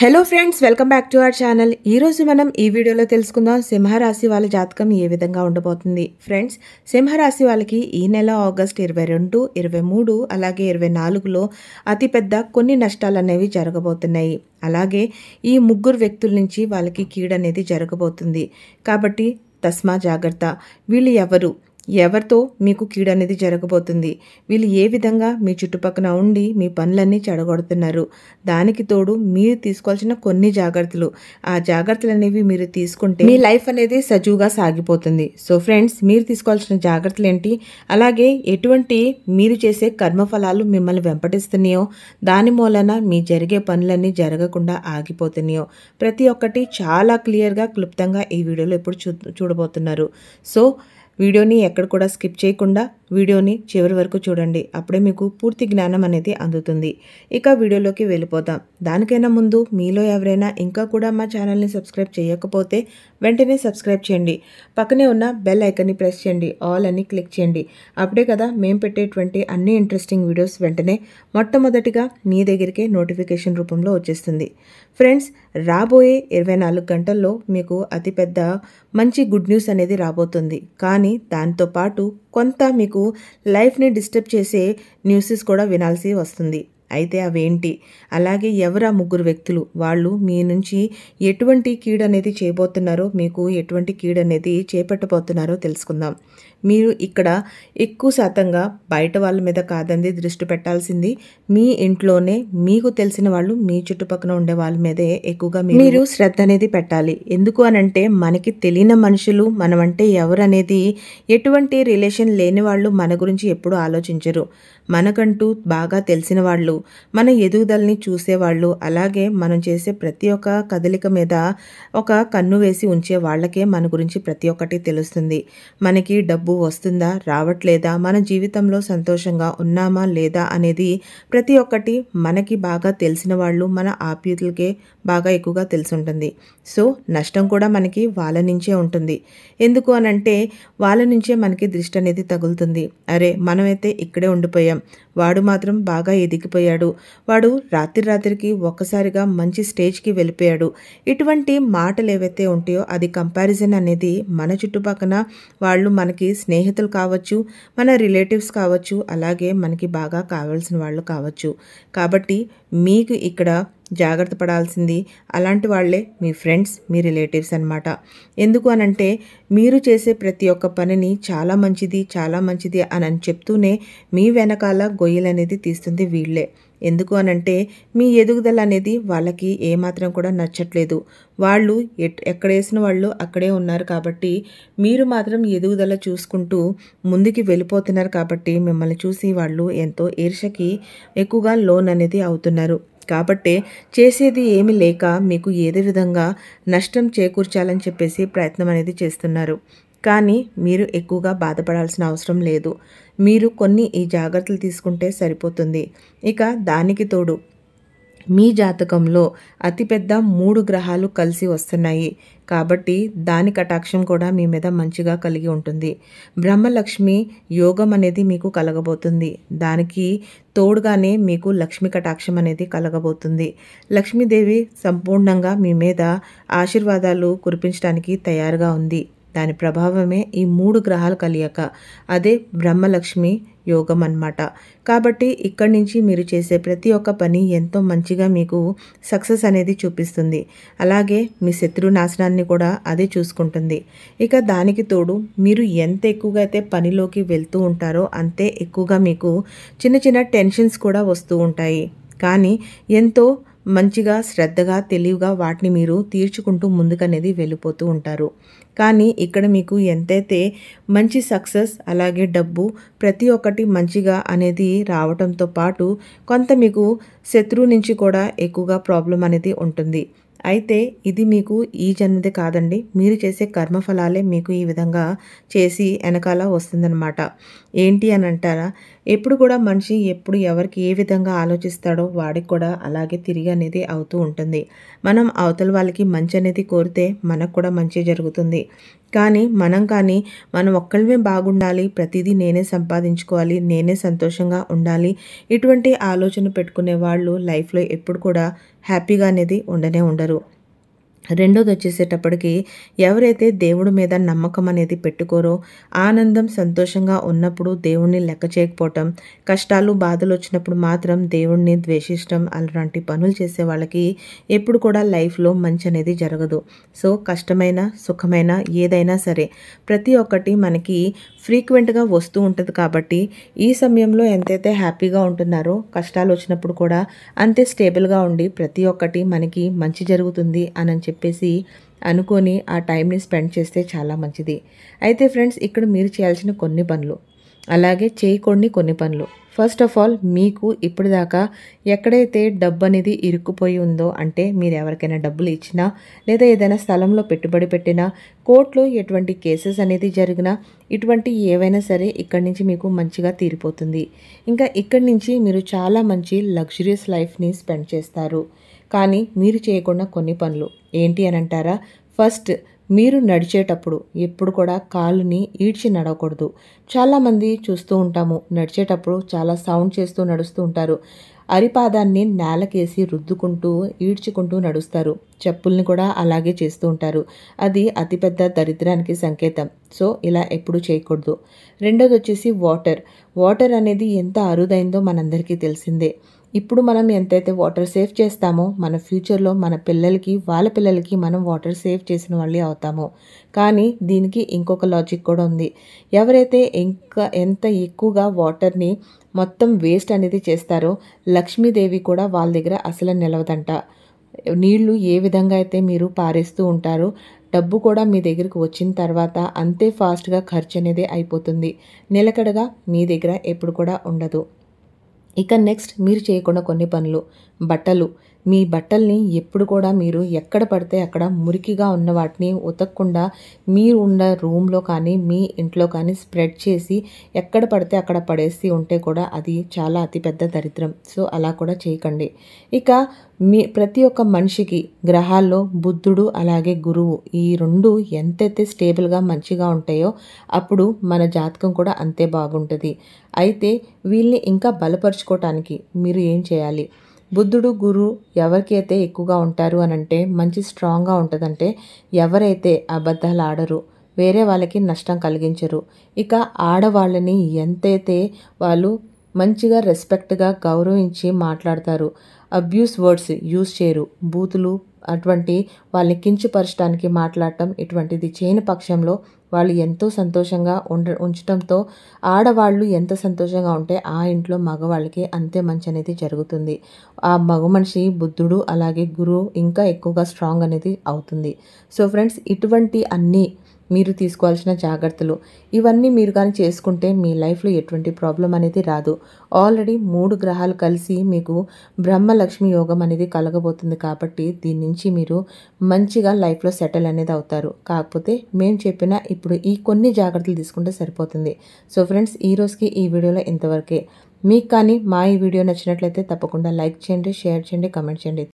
hello friends welcome back to our channel ఈరోజు మనం ఈ వీడియోలో తెలుసుకుందాం సింహరాశి వాళ్ళ జాతకం ఏ విధంగా ఉండబోతుంది ఫ్రెండ్స్ సింహరాశి వాళ్ళకి ఈ నెల ఆగస్ట్ ఇరవై రెండు ఇరవై మూడు అలాగే ఇరవై నాలుగులో అతిపెద్ద కొన్ని నష్టాలు అనేవి జరగబోతున్నాయి అలాగే ఈ ముగ్గురు వ్యక్తుల నుంచి వాళ్ళకి కీడనేది జరగబోతుంది కాబట్టి తస్మా జాగ్రత్త వీళ్ళు ఎవరు ఎవరితో మీకు కీడనేది జరగబోతుంది వీళ్ళు ఏ విధంగా మీ చుట్టుపక్కన ఉండి మీ పనులన్నీ చెడగొడుతున్నారు దానికి తోడు మీరు తీసుకోవాల్సిన కొన్ని జాగ్రత్తలు ఆ జాగ్రత్తలు అనేవి మీరు తీసుకుంటే మీ లైఫ్ అనేది సజీవుగా సాగిపోతుంది సో ఫ్రెండ్స్ మీరు తీసుకోవాల్సిన జాగ్రత్తలు ఏంటి అలాగే ఎటువంటి మీరు చేసే కర్మఫలాలు మిమ్మల్ని వెంపటిస్తున్నాయో దాని మూలన మీ జరిగే పనులన్నీ జరగకుండా ఆగిపోతున్నాయో ప్రతి ఒక్కటి చాలా క్లియర్గా క్లుప్తంగా ఈ వీడియోలో ఇప్పుడు చూ చూడబోతున్నారు సో వీడియోని ఎక్కడ కూడా స్కిప్ చేయకుండా వీడియోని చివరి వరకు చూడండి అప్పుడే మీకు పూర్తి జ్ఞానం అనేది అందుతుంది ఇక వీడియోలోకి వెళ్ళిపోతాం దానికైనా ముందు మీలో ఎవరైనా ఇంకా కూడా మా ఛానల్ని సబ్స్క్రైబ్ చేయకపోతే వెంటనే సబ్స్క్రైబ్ చేయండి పక్కనే ఉన్న బెల్ ఐకన్ని ప్రెస్ చేయండి ఆల్ అని క్లిక్ చేయండి అప్పుడే కదా మేము పెట్టేటువంటి అన్ని ఇంట్రెస్టింగ్ వీడియోస్ వెంటనే మొట్టమొదటిగా మీ దగ్గరికే నోటిఫికేషన్ రూపంలో వచ్చేస్తుంది ఫ్రెండ్స్ రాబోయే ఇరవై నాలుగు గంటల్లో మీకు అతిపెద్ద మంచి గుడ్ న్యూస్ అనేది రాబోతుంది కానీ దాంతోపాటు కొంత మీకు లైఫ్ని డిస్టర్బ్ చేసే న్యూసెస్ కూడా వినాల్సి వస్తుంది అయితే అవేంటి అలాగే ఎవరు ఆ ముగ్గురు వ్యక్తులు వాళ్ళు మీ నుంచి ఎటువంటి అనేది చేయబోతున్నారో మీకు ఎటువంటి అనేది చేపట్టబోతున్నారో తెలుసుకుందాం మీరు ఇక్కడ ఎక్కువ శాతంగా బయట వాళ్ళ మీద కాదని దృష్టి పెట్టాల్సింది మీ ఇంట్లోనే మీకు తెలిసిన వాళ్ళు మీ చుట్టుపక్కన ఉండే వాళ్ళ మీదే ఎక్కువగా మీరు శ్రద్ధ అనేది పెట్టాలి ఎందుకు అనంటే మనకి తెలియని మనుషులు మనమంటే ఎవరు అనేది ఎటువంటి రిలేషన్ లేని వాళ్ళు మన గురించి ఎప్పుడు ఆలోచించరు మనకంటూ బాగా తెలిసిన వాళ్ళు మన ఎదుగుదలని చూసేవాళ్ళు అలాగే మనం చేసే ప్రతి ఒక్క కదలిక మీద ఒక కన్ను వేసి ఉంచే వాళ్ళకే మన గురించి ప్రతి ఒక్కటి తెలుస్తుంది మనకి డబ్బు వస్తుందా రావట్లేదా మన జీవితంలో సంతోషంగా ఉన్నామా లేదా అనేది ప్రతి ఒక్కటి మనకి బాగా తెలిసిన వాళ్ళు మన ఆప్యుతులకే బాగా ఎక్కువగా ఉంటుంది సో నష్టం కూడా మనకి వాళ్ళ నుంచే ఉంటుంది ఎందుకు అనంటే వాళ్ళ నుంచే మనకి దృష్టి అనేది తగులుతుంది అరే మనమైతే ఇక్కడే ఉండిపోయాం వాడు మాత్రం బాగా ఎదిగిపోయాడు అయిపోయాడు వాడు రాత్రి రాత్రికి ఒక్కసారిగా మంచి స్టేజ్కి వెళ్ళిపోయాడు ఇటువంటి మాటలు ఏవైతే ఉంటాయో అది కంపారిజన్ అనేది మన చుట్టుపక్కన వాళ్ళు మనకి స్నేహితులు కావచ్చు మన రిలేటివ్స్ కావచ్చు అలాగే మనకి బాగా కావాల్సిన వాళ్ళు కావచ్చు కాబట్టి మీకు ఇక్కడ జాగ్రత్త పడాల్సింది అలాంటి వాళ్లే మీ ఫ్రెండ్స్ మీ రిలేటివ్స్ అనమాట ఎందుకు అనంటే మీరు చేసే ప్రతి ఒక్క పనిని చాలా మంచిది చాలా మంచిది అని చెప్తూనే మీ వెనకాల గొయ్యలు అనేది తీస్తుంది వీళ్ళే ఎందుకు అనంటే మీ ఎదుగుదల అనేది వాళ్ళకి ఏమాత్రం కూడా నచ్చట్లేదు వాళ్ళు ఎక్కడ వేసిన వాళ్ళు అక్కడే ఉన్నారు కాబట్టి మీరు మాత్రం ఎదుగుదల చూసుకుంటూ ముందుకి వెళ్ళిపోతున్నారు కాబట్టి మిమ్మల్ని చూసి వాళ్ళు ఎంతో ఈర్షకి ఎక్కువగా లోన్ అనేది అవుతున్నారు కాబట్టే చేసేది ఏమి లేక మీకు ఏదే విధంగా నష్టం చేకూర్చాలని చెప్పేసి ప్రయత్నం అనేది చేస్తున్నారు కానీ మీరు ఎక్కువగా బాధపడాల్సిన అవసరం లేదు మీరు కొన్ని ఈ జాగ్రత్తలు తీసుకుంటే సరిపోతుంది ఇక దానికి తోడు మీ జాతకంలో అతిపెద్ద మూడు గ్రహాలు కలిసి వస్తున్నాయి కాబట్టి దాని కటాక్షం కూడా మీ మీద మంచిగా కలిగి ఉంటుంది బ్రహ్మలక్ష్మి యోగం అనేది మీకు కలగబోతుంది దానికి తోడుగానే మీకు లక్ష్మి కటాక్షం అనేది కలగబోతుంది లక్ష్మీదేవి సంపూర్ణంగా మీ మీద ఆశీర్వాదాలు కురిపించడానికి తయారుగా ఉంది దాని ప్రభావమే ఈ మూడు గ్రహాలు కలియక అదే బ్రహ్మలక్ష్మి యోగం అన్నమాట కాబట్టి ఇక్కడి నుంచి మీరు చేసే ప్రతి ఒక్క పని ఎంతో మంచిగా మీకు సక్సెస్ అనేది చూపిస్తుంది అలాగే మీ శత్రు నాశనాన్ని కూడా అదే చూసుకుంటుంది ఇక దానికి తోడు మీరు ఎంత ఎక్కువగా అయితే పనిలోకి వెళ్తూ ఉంటారో అంతే ఎక్కువగా మీకు చిన్న చిన్న టెన్షన్స్ కూడా వస్తూ ఉంటాయి కానీ ఎంతో మంచిగా శ్రద్ధగా తెలివిగా వాటిని మీరు తీర్చుకుంటూ ముందుకనేది వెళ్ళిపోతూ ఉంటారు కానీ ఇక్కడ మీకు ఎంతైతే మంచి సక్సెస్ అలాగే డబ్బు ప్రతి ఒక్కటి మంచిగా అనేది రావడంతో పాటు కొంత మీకు శత్రువు నుంచి కూడా ఎక్కువగా ప్రాబ్లం అనేది ఉంటుంది అయితే ఇది మీకు ఈ జన్మది కాదండి మీరు చేసే కర్మఫలాలే మీకు ఈ విధంగా చేసి వెనకాల వస్తుందన్నమాట ఏంటి అని అంటారా ఎప్పుడు కూడా మనిషి ఎప్పుడు ఎవరికి ఏ విధంగా ఆలోచిస్తాడో వాడికి కూడా అలాగే తిరిగి అనేది అవుతూ ఉంటుంది మనం అవతల వాళ్ళకి మంచి అనేది కోరితే మనకు కూడా మంచి జరుగుతుంది కానీ మనం కానీ మనం ఒక్కళ్ళమే బాగుండాలి ప్రతిదీ నేనే సంపాదించుకోవాలి నేనే సంతోషంగా ఉండాలి ఇటువంటి ఆలోచన పెట్టుకునే వాళ్ళు లైఫ్లో ఎప్పుడు కూడా హ్యాపీగా అనేది ఉండనే ఉండరు రెండోది వచ్చేసేటప్పటికి ఎవరైతే దేవుడి మీద నమ్మకం అనేది పెట్టుకోరో ఆనందం సంతోషంగా ఉన్నప్పుడు దేవుణ్ణి లెక్క చేయకపోవటం కష్టాలు బాధలు వచ్చినప్పుడు మాత్రం దేవుణ్ణి ద్వేషించడం అలాంటి పనులు చేసే వాళ్ళకి ఎప్పుడు కూడా లైఫ్లో మంచి అనేది జరగదు సో కష్టమైన సుఖమైన ఏదైనా సరే ప్రతి ఒక్కటి మనకి ఫ్రీక్వెంట్గా వస్తూ ఉంటుంది కాబట్టి ఈ సమయంలో ఎంతైతే హ్యాపీగా ఉంటున్నారో కష్టాలు వచ్చినప్పుడు కూడా అంతే స్టేబుల్గా ఉండి ప్రతి ఒక్కటి మనకి మంచి జరుగుతుంది అని చెప్పేసి అనుకొని ఆ టైంని స్పెండ్ చేస్తే చాలా మంచిది అయితే ఫ్రెండ్స్ ఇక్కడ మీరు చేయాల్సిన కొన్ని పనులు అలాగే చేయకూడని కొన్ని పనులు ఫస్ట్ ఆఫ్ ఆల్ మీకు ఇప్పటిదాకా ఎక్కడైతే డబ్బు అనేది ఇరుక్కుపోయి ఉందో అంటే మీరు ఎవరికైనా డబ్బులు ఇచ్చినా లేదా ఏదైనా స్థలంలో పెట్టుబడి పెట్టినా కోర్టులో ఎటువంటి కేసెస్ అనేది జరిగినా ఇటువంటి ఏవైనా సరే ఇక్కడి నుంచి మీకు మంచిగా తీరిపోతుంది ఇంకా ఇక్కడి నుంచి మీరు చాలా మంచి లగ్జరియస్ లైఫ్ని స్పెండ్ చేస్తారు కానీ మీరు చేయకుండా కొన్ని పనులు ఏంటి అని అంటారా ఫస్ట్ మీరు నడిచేటప్పుడు ఎప్పుడు కూడా కాళ్ళని ఈడ్చి నడవకూడదు చాలామంది చూస్తూ ఉంటాము నడిచేటప్పుడు చాలా సౌండ్ చేస్తూ నడుస్తూ ఉంటారు అరిపాదాన్ని నేలకేసి రుద్దుకుంటూ ఈడ్చుకుంటూ నడుస్తారు చెప్పుల్ని కూడా అలాగే చేస్తూ ఉంటారు అది అతిపెద్ద దరిద్రానికి సంకేతం సో ఇలా ఎప్పుడు చేయకూడదు రెండోది వచ్చేసి వాటర్ వాటర్ అనేది ఎంత అరుదైందో మనందరికీ తెలిసిందే ఇప్పుడు మనం ఎంతైతే వాటర్ సేవ్ చేస్తామో మన ఫ్యూచర్లో మన పిల్లలకి వాళ్ళ పిల్లలకి మనం వాటర్ సేవ్ చేసిన వాళ్ళే అవుతాము కానీ దీనికి ఇంకొక లాజిక్ కూడా ఉంది ఎవరైతే ఇంకా ఎంత ఎక్కువగా వాటర్ని మొత్తం వేస్ట్ అనేది చేస్తారో లక్ష్మీదేవి కూడా వాళ్ళ దగ్గర అసలు నిలవదంట నీళ్లు ఏ విధంగా అయితే మీరు పారేస్తూ ఉంటారో డబ్బు కూడా మీ దగ్గరకు వచ్చిన తర్వాత అంతే ఫాస్ట్గా ఖర్చు అనేది అయిపోతుంది నిలకడగా మీ దగ్గర ఎప్పుడు కూడా ఉండదు ఇక నెక్స్ట్ మీరు చేయకుండా కొన్ని పనులు బట్టలు మీ బట్టల్ని ఎప్పుడు కూడా మీరు ఎక్కడ పడితే అక్కడ మురికిగా ఉన్న వాటిని ఉతకకుండా మీరు ఉన్న రూమ్లో కానీ మీ ఇంట్లో కానీ స్ప్రెడ్ చేసి ఎక్కడ పడితే అక్కడ పడేసి ఉంటే కూడా అది చాలా అతిపెద్ద దరిద్రం సో అలా కూడా చేయకండి ఇక మీ ప్రతి ఒక్క మనిషికి గ్రహాల్లో బుద్ధుడు అలాగే గురువు ఈ రెండు ఎంతైతే స్టేబుల్గా మంచిగా ఉంటాయో అప్పుడు మన జాతకం కూడా అంతే బాగుంటుంది అయితే వీళ్ళని ఇంకా బలపరుచుకోవటానికి మీరు ఏం చేయాలి బుద్ధుడు గురు ఎవరికి అయితే ఎక్కువగా ఉంటారు అని అంటే మంచి స్ట్రాంగ్గా ఉంటుందంటే ఎవరైతే అబద్ధాలు ఆడరు వేరే వాళ్ళకి నష్టం కలిగించరు ఇక ఆడవాళ్ళని ఎంతైతే వాళ్ళు మంచిగా రెస్పెక్ట్గా గౌరవించి మాట్లాడతారు అబ్యూస్ వర్డ్స్ యూజ్ చేయరు బూతులు అటువంటి వాళ్ళని కించపరచడానికి మాట్లాడటం ఇటువంటిది చేయని పక్షంలో వాళ్ళు ఎంతో సంతోషంగా ఉండ ఉంచడంతో ఆడవాళ్ళు ఎంత సంతోషంగా ఉంటే ఆ ఇంట్లో మగవాళ్ళకి అంతే మంచి అనేది జరుగుతుంది ఆ మగ మనిషి బుద్ధుడు అలాగే గురువు ఇంకా ఎక్కువగా స్ట్రాంగ్ అనేది అవుతుంది సో ఫ్రెండ్స్ ఇటువంటి అన్నీ మీరు తీసుకోవాల్సిన జాగ్రత్తలు ఇవన్నీ మీరు కానీ చేసుకుంటే మీ లైఫ్లో ఎటువంటి ప్రాబ్లం అనేది రాదు ఆల్రెడీ మూడు గ్రహాలు కలిసి మీకు బ్రహ్మలక్ష్మి యోగం అనేది కలగబోతుంది కాబట్టి దీని నుంచి మీరు మంచిగా లైఫ్లో సెటిల్ అనేది అవుతారు కాకపోతే మేము చెప్పిన ఇప్పుడు ఈ కొన్ని జాగ్రత్తలు తీసుకుంటే సరిపోతుంది సో ఫ్రెండ్స్ ఈరోజుకి ఈ వీడియోలో ఇంతవరకే మీకు కానీ మా ఈ వీడియో నచ్చినట్లయితే తప్పకుండా లైక్ చేయండి షేర్ చేయండి కమెంట్ చేయండి